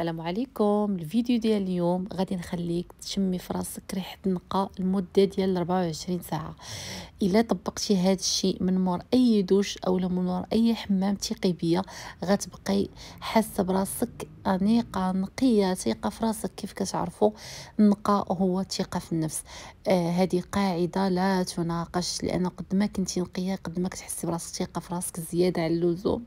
السلام عليكم الفيديو ديال اليوم غادي نخليك تشمي في راسك ريحه النقا لمده ديال 24 ساعه الا طبقتي هذا الشيء من مور اي دوش او من مور اي حمام تيقي بيا غتبقي حاسه براسك انيقه نقيه ثقه في راسك كيف كتعرفوا النقا هو الثقه في النفس آه، هذه آه قاعده لا تناقش لان قد ما كنتي نقيه قد ما كتحسي براسك ثقه في راسك زياده على اللزوم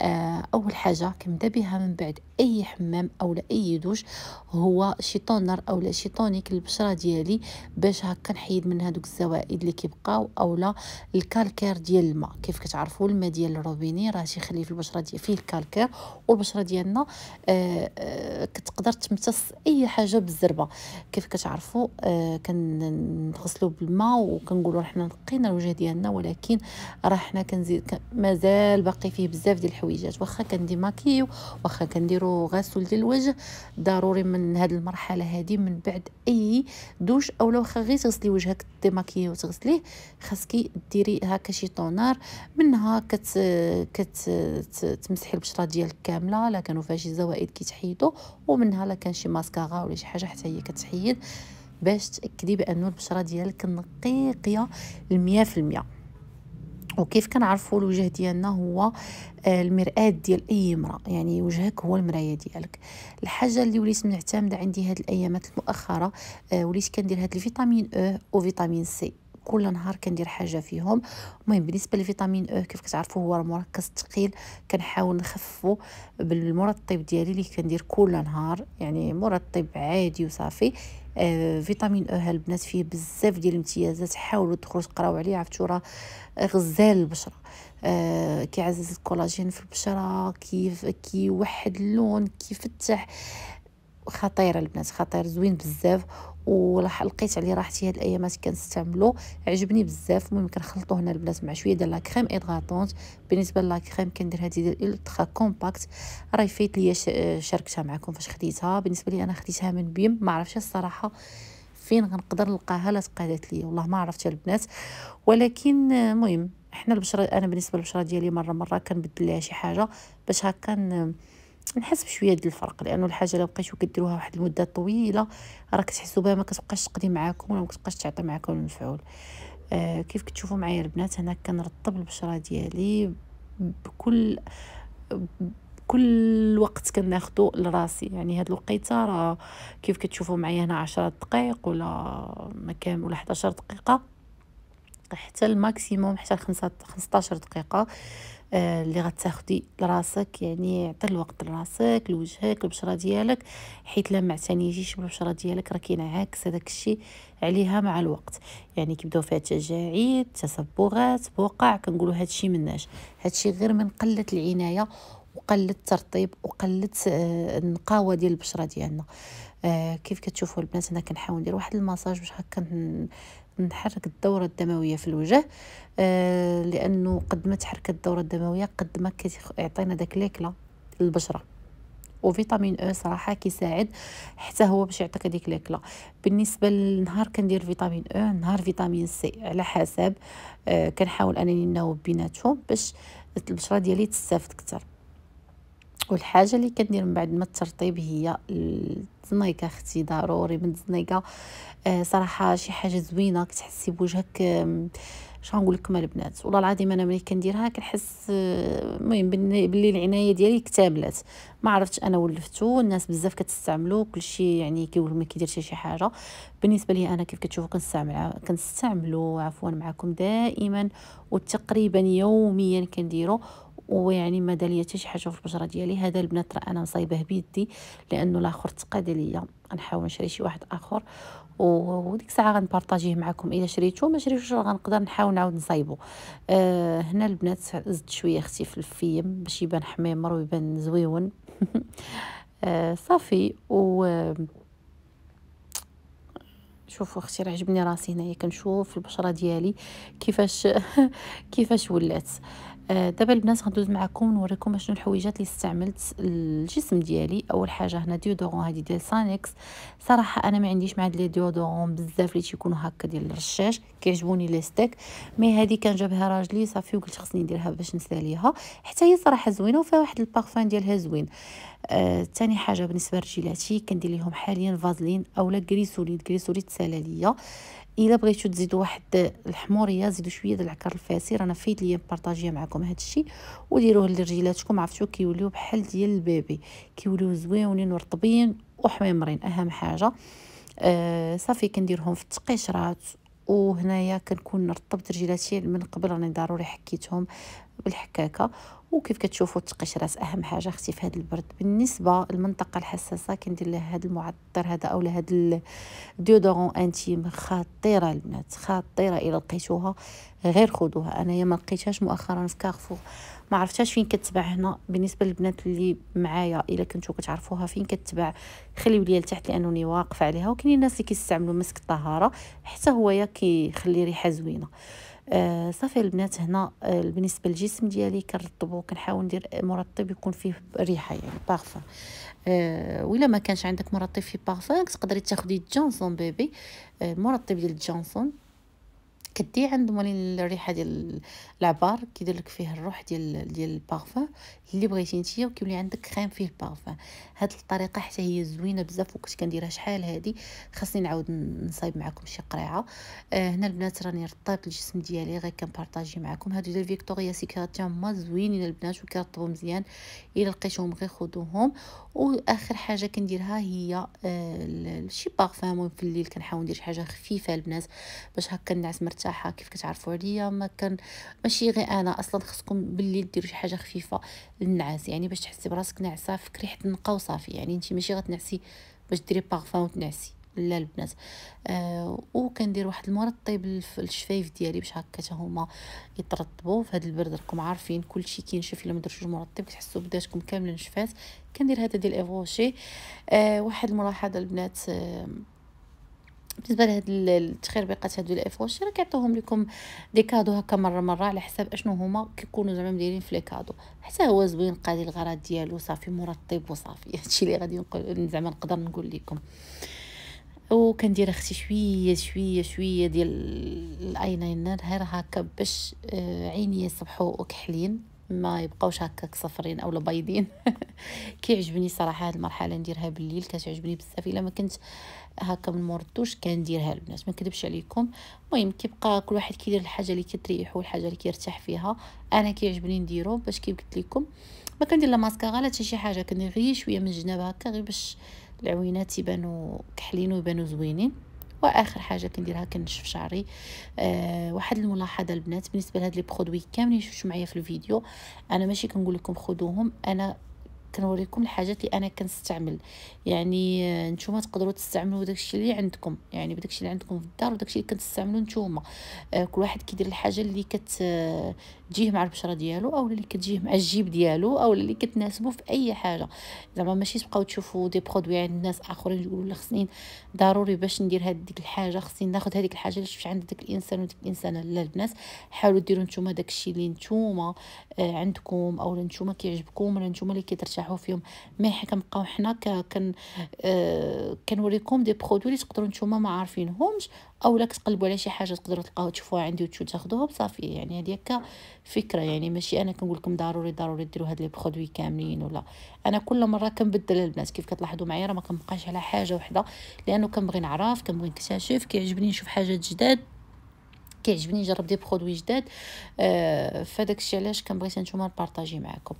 آه اول حاجه كنبدا بها من بعد اي حمام حمام او لا اي دوش هو شي طونر او لا شي طونيك للبشره ديالي باش هكا نحيد من هذوك الزوائد اللي كيبقاو او لا الكالكير ديال الماء كيف كتعرفوا الماء ديال الروبيني راه تيخلي في البشره ديال فيه الكالكير والبشره ديالنا آه آه كتقدر تمتص اي حاجه بالزربه كيف كتعرفوا آه كنغسلوا بالماء وكنقولوا حنا نقينا الوجه ديالنا ولكن راه حنا كنزيد مازال باقي فيه بزاف ديال الحويجات واخا كنديماكيو ماكيو واخا كنديروا غسول للوجه ضروري من هذه المرحله هذه من بعد اي دوش اولا واخا غير تغسلي وجهك تيماكيي وتغسليه خاصك ديري هكا شي طونار منها كت كت تمسحي البشره ديالك كامله لا كانوا فيها شي زوائد كيتحيدوا ومنها لا كان شي ماسكارا ولا شي حاجه حتى هي كتحيد باش تاكدي بانه البشره ديالك نقيقيه 100% وكيف كنعرفوا الوجه ديالنا هو آه، المرآة ديال أي امرأة يعني وجهك هو المراية ديالك الحاجة اللي وليت معتمدة عندي هاد الأيامات المؤخرة آه، وليت كندير هاد الفيتامين أو e وفيتامين سي كل نهار كندير حاجه فيهم المهم بالنسبه للفيتامين او e، كيف كتعرفوا هو مركز ثقيل كنحاول نخففه بالمرطب ديالي اللي كندير كل نهار يعني مرطب عادي وصافي آه فيتامين او البنات فيه بزاف ديال الامتيازات حاولوا تدخلوا تقراو عليه عرفتوا راه غزال البشره آه كيعزز الكولاجين في البشره كيف كيوحد اللون كيفتح خطير البنات خطير زوين بزاف وراح لقيت عليه راحتي هاد الايامات كنستعملو عجبني بزاف المهم كنخلطو هنا البنات مع شويه ديال لا كريم ايدغاطونت بالنسبه لا كريم كندير هادي ديال الترا كومباكت راه فايت ليا شاركتها معكم فاش خديتها بالنسبه لي انا خديتها من بيم ما عرفتش الصراحه فين غنقدر نلقاها لا تقادات ليا والله ما عرفت البنات ولكن المهم حنا البشره انا بالنسبه للبشره ديالي مره مره كنبدل ليها شي حاجه باش هكا نحس بشويه ديال الفرق لانه الحاجه الا بقيتو كديروها واحد المده طويله راه كتحسوا بها ما كتبقاش تقضي معاكم ولا ما كتبقاش تعطي معاكم المفعول آه كيف كتشوفوا معايا البنات هنا كنرطب البشره ديالي بكل كل وقت كناخدو لراسي يعني هاد الوقيته راه كيف كتشوفوا معايا هنا عشرة دقائق ولا ما كامل ولا 11 دقيقه حتى الماكسيموم حتى 15 دقيقه آه، اللي غتاخدي لراسك يعني عطي الوقت لراسك لوجهك البشره ديالك حيت لما عتاني يجيش بالبشره ديالك راه كينعكس هذاك الشيء عليها مع الوقت يعني كيبداو فيها تجاعيد تصبغات بوقع كنقولوا هذا الشيء مناش هذا الشيء غير من قله العنايه وقله الترطيب وقله آه، النقاوه ديال البشره ديالنا آه، كيف كتشوفوا البنات انا كنحاول ندير واحد المساج باش هكا نحرك الدورة الدموية في الوجه آه لأنه قد ما تحرك الدورة الدموية قد ما كيعطينا داك ليكلا للبشرة وفيتامين او صراحه كيساعد حتى هو باش يعطيك هذيك ليكلا بالنسبه للنهار كندير فيتامين او نهار فيتامين سي على حسب آه كنحاول انني نناوب بيناتهم باش البشره ديالي تستافد كتر شكون حاجه اللي كندير من بعد ما الترطيب هي التزنيكه اختي ضروري من التزنيقه آه، صراحه شي حاجه زوينه كتحسي بوجهك شنو نقول لكم البنات والله العظيم انا ملي كنديرها كنحس آه، المهم باللي العنايه ديالي اكتملت ما عرفتش انا ولفتو الناس بزاف كتستعملو كلشي يعني كيقول ما كيدير شي حاجه بالنسبه لي انا كيف كتشوفوا كنستعمل كنستعملو عفوا معكم دائما وتقريبا يوميا كنديرو ويعني ما دار ليا حتى شي حاجه في البشره ديالي هذا البنات راه انا مصايبه بيدي لانه الاخر تقاد ليا غنحاول نشري شي واحد اخر وديك الساعه غنبارطاجيه معكم الا شريتو ما شريتوش غنقدر نحاول نعاود نصايبو آه هنا البنات زدت شويه اختي في الفيم باش يبان حميمر ويبان زويون آه صافي و شوفوا اختي راه عجبني راسي هنايا كنشوف البشره ديالي كيفاش كيفاش ولات آه آه، دابا البنات غندوز معكم نوريكم شنو الحويجات اللي استعملت الجسم ديالي اول حاجه هنا ديودورون هذه ديال سانكس صراحه انا ما عنديش مع لي ديودورون بزاف اللي تيكونوا هكا ديال الرشاش كيعجبوني لي ستيك مي هذه كان جابها راجلي صافي وقلت خصني نديرها باش نساليها حتى هي صراحه زوينه وفيها واحد البارفان ديالها زوين ثاني آه، حاجه بالنسبه لرجيلاتي كندير لهم حاليا فازلين اولا غريسوليد غريسوليد سالاليه آه الا بغيتو تزيدوا واحد الحموريه زيدوا شويه ديال العكر الفاسي رانا فايت ليا نبارطاجيا معكم هذا الشيء وديروه لرجيلاتكم عرفتو كيوليو بحال ديال البيبي كيوليو زويونين ورطبين وحميمرين اهم حاجه آه صافي كنديرهم في التقشرات وهنايا كنكون رطبت رجلاتي من قبل راني ضروري حكيتهم بالحكاكه وكيف كتشوفوا راس اهم حاجه اختي في هذا البرد بالنسبه للمنطقه الحساسه كندير لها هذا المعطر هذا اولا هذا الديودورون انتيم خطيره البنات خطيره الا لقيتوها غير خذوها انايا ما لقيتهاش مؤخرا في كارفور ما عرفتهاش فين كتباع هنا بالنسبه للبنات اللي معايا الا كنتو كتعرفوها فين كتباع خليو ليا لتحت لانني واقفه عليها وكاينين الناس اللي كيستعملوا مسك الطهاره حتى هويا كيخلي ريحه زوينه آه صافي البنات هنا آه بالنسبه للجسم ديالي كنرطبو كنحاول ندير مرطب يكون فيه ريحه يعني بارفان آه ولا ما كانش عندك مرطب فيه بارفان تقدري تاخدي جونسون بيبي المرطب آه، ديال جونسون كدي عند مولين الريحه ديال العبار كيدير لك فيه الروح ديال ديال البارفان اللي بغيتي نتيا وكيولي عندك كريم فيه البارفان هاد الطريقه حتى هي زوينه بزاف وكنت كنديرها شحال هادي خاصني نعاود نصايب معكم شي قريعه آه هنا البنات راني رطبت الجسم ديالي غير كنبارطاجي معكم هادو ديال فيكتوريا سيكريت هما زوينين البنات وكيرطبو مزيان الا لقيتهم غير خذوهم واخر حاجه كنديرها هي آه شي بارفان في الليل كنحاول ندير شي حاجه خفيفه البنات باش هكا النعس مرتاحه تاعها كيف كتعرفوا عليا ما كان ماشي غير انا اصلا خصكم باللي ديروا شي حاجه خفيفه للنعاس يعني باش تحسي براسك ناعسه فكري ريحه نقا وصافي يعني انت ماشي غتنعسي باش ديري بارفان وتنعسي لا البنات آه وكندير واحد المرطب للشفايف ديالي باش هكا هما يترطبوا في هذا البرد راكم عارفين كلشي كينشف الا ما درتوش المرطب كتحسوا بداتكم كامله نشفات كندير هذا ديال ايفوشي آه واحد الملاحظه البنات آه بالنسبه لهاد التخربيقات هادو الافواشي راه كيعطيوهم لكم دي كادو هكا مره مره على حساب اشنو هما كيكونوا زعما مديرين في لي كادو حتى هو زوين قادي الغرض ديالو صافي مرطب وصافي هادشي اللي غادي زعما نقدر نقول لكم وكندير اختي شويه شويه شويه ديال الايلاينر غير هكا باش آه، عيني يصبحوا كحلين ما يبقاوش هكا صفرين اولا بيضين كيعجبني صراحه هاد المرحله نديرها بالليل كتعجبني بزاف الا ما كنت هكا من مرتوش كنديرها البنات ما نكذبش عليكم المهم كيبقى كل واحد كيدير الحاجه اللي كتريحو الحاجه اللي كيرتاح فيها انا كيعجبني نديرو باش كيف قلت لكم ما كندير لا ماسكارا لا حتى شي حاجه كندير غير شويه من الجناب هكا غير باش العوينات يبانو كحلين ويبانو زوينين واخر حاجه كنديرها كنشف شعري أه واحد الملاحظه البنات بالنسبه لهاد لي برودوي كاملين شفتو معايا في الفيديو انا ماشي كنقول لكم خذوهم انا كنوريكم الحاجات اللي انا كنستعمل يعني آه، نتوما تقدروا تستعملوا داكشي اللي عندكم يعني بداكشي اللي عندكم في الدار وداكشي اللي كتستعملوا نتوما آه، كل واحد كيدير الحاجه اللي كتجيه آه، مع البشره ديالو او اللي كتجيه مع الجيب ديالو او اللي كتناسبو في اي حاجه زعما ماشي تبقاو تشوفوا دي برودوي عند الناس اخرين يقولوا لا خصني ضروري باش ندير هذيك الحاجه خصني ناخذ هذيك الحاجه اللي شفت عند داك الانسان وديك الانسانه لا البنات حاولوا ديروا نتوما داكشي اللي نتوما عندكم او نتوما كيعجبكم ولا نتوما اللي كيدير نرجعوه فيهم مي كنبقاو حنا كن آه كنوريكم دي برودوي اللي تقدروا نتوما ما عارفينهمش اولا كتقلبوا على شي حاجه تقدروا تلقاوها تشوفوها عندي وتاخذوهم صافي يعني هكا فكره يعني ماشي انا كنقول لكم ضروري ضروري ديروا هاد لي برودوي كاملين ولا انا كل مره كنبدل البنات كيف كتلاحظوا معايا راه ما كنبقاش على حاجه وحده لانه كنبغي نعرف كنبغي نكتشف كيعجبني نشوف حاجات جداد كيعجبني نجرب دي برودوي جداد آه فداك الشيء علاش كنبغيت نتوما نبارطاجي معكم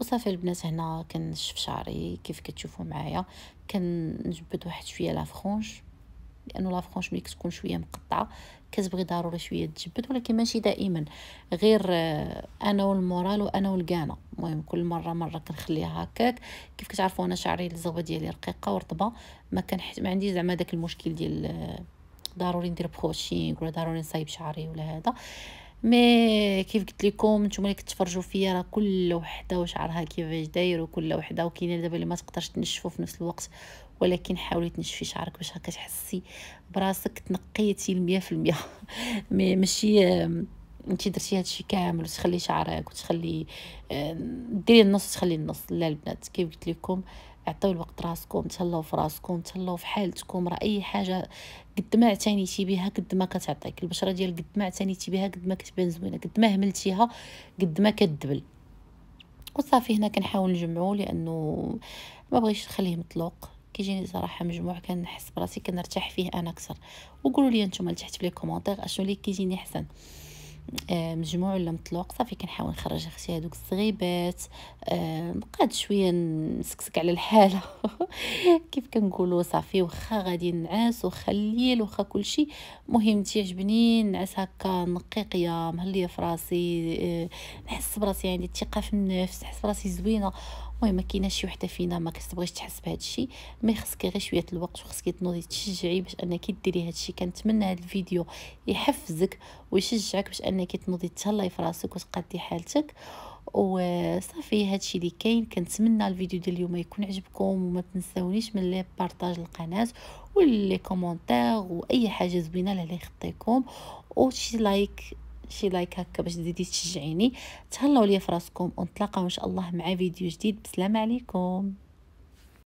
وصافي البنات هنا كنشف شعري كيف كتشوفوا معايا كنجبد واحد شويه لا فرونش لانه لا فرونش ملي كتكون شويه مقطعه كتبغي ضروري شويه تجبد ولكن ماشي دائما غير آه، انا والمورال وانا والكانا المهم كل مره مره كنخليها هكاك كيف كتعرفوا انا شعري الزغبه ديالي رقيقه ورطبه ما كان ما عندي زعما داك المشكل ديال آه، ضروري ندير بروشينغ ولا ضروري نصايب شعري ولا هذا مي كيف قلت لكم نتوما اللي كتفرجوا فيا راه كل وحده وشعرها كيفاش داير وكل وحده وكاينه دابا اللي ما تقدرش تنشفو في نفس الوقت ولكن حاولي تنشفي شعرك باش هكا تحسي براسك تنقيتي 100% مي ماشي انت درتي هادشي كامل وتخلي شعرك وتخلي آه، ديري النص تخلي النص لا البنات كيف قلت لكم عطيو الوقت راسكم تهلاو في راسكم تهلاو في حالتكم راه اي حاجه قد ما اعتنيتي بها قد ما كتعطيك البشره ديال قد ما اعتنيتي بها قد ما كتبان زوينه قد ما هملتيها قد ما كدبل وصافي هنا كنحاول نجمعو لانه ما بغيتش نخليه مطلوق كيجيني صراحه مجموع كنحس براسي كنرتاح فيه انا اكثر وقولوا لي نتوما لتحت في لي كومونتير اشنو اللي كيجيني احسن آه، مجموع ولا مطلوق صافي كنحاول نخرج اختي هذوك الصغيبات آه، بقات شويه نسكسك على الحاله كيف كنقولوا صافي واخا غادي نعس واخا الليل واخا كلشي مهم تيعجبني نعس هكا نقيقيه مهليه فراسي آه، نحس براسي عندي الثقه في النفس نحس براسي زوينه المهم كاينه شي وحده فينا ما كتبغيش تحس بهذا الشيء ما خصك غير شويه الوقت وخصك تنوضي تشجعي باش انك ديري هذا الشيء كنتمنى هذا الفيديو يحفزك ويشجعك باش انك تنوضي تهلاي في راسك وتقدي حالتك وصافي هادشي اللي كاين كنتمنى الفيديو ديال اليوم يكون عجبكم وما تنساونيش من لي بارطاج القناه واللي كومونتير واي حاجه زوينه اللي يخطيكم وشي لايك شي لايك هكا باش تزيدي تشجعيني تهلاو ليا فراسكم ونتلاقاو ان شاء الله مع فيديو جديد بسلام عليكم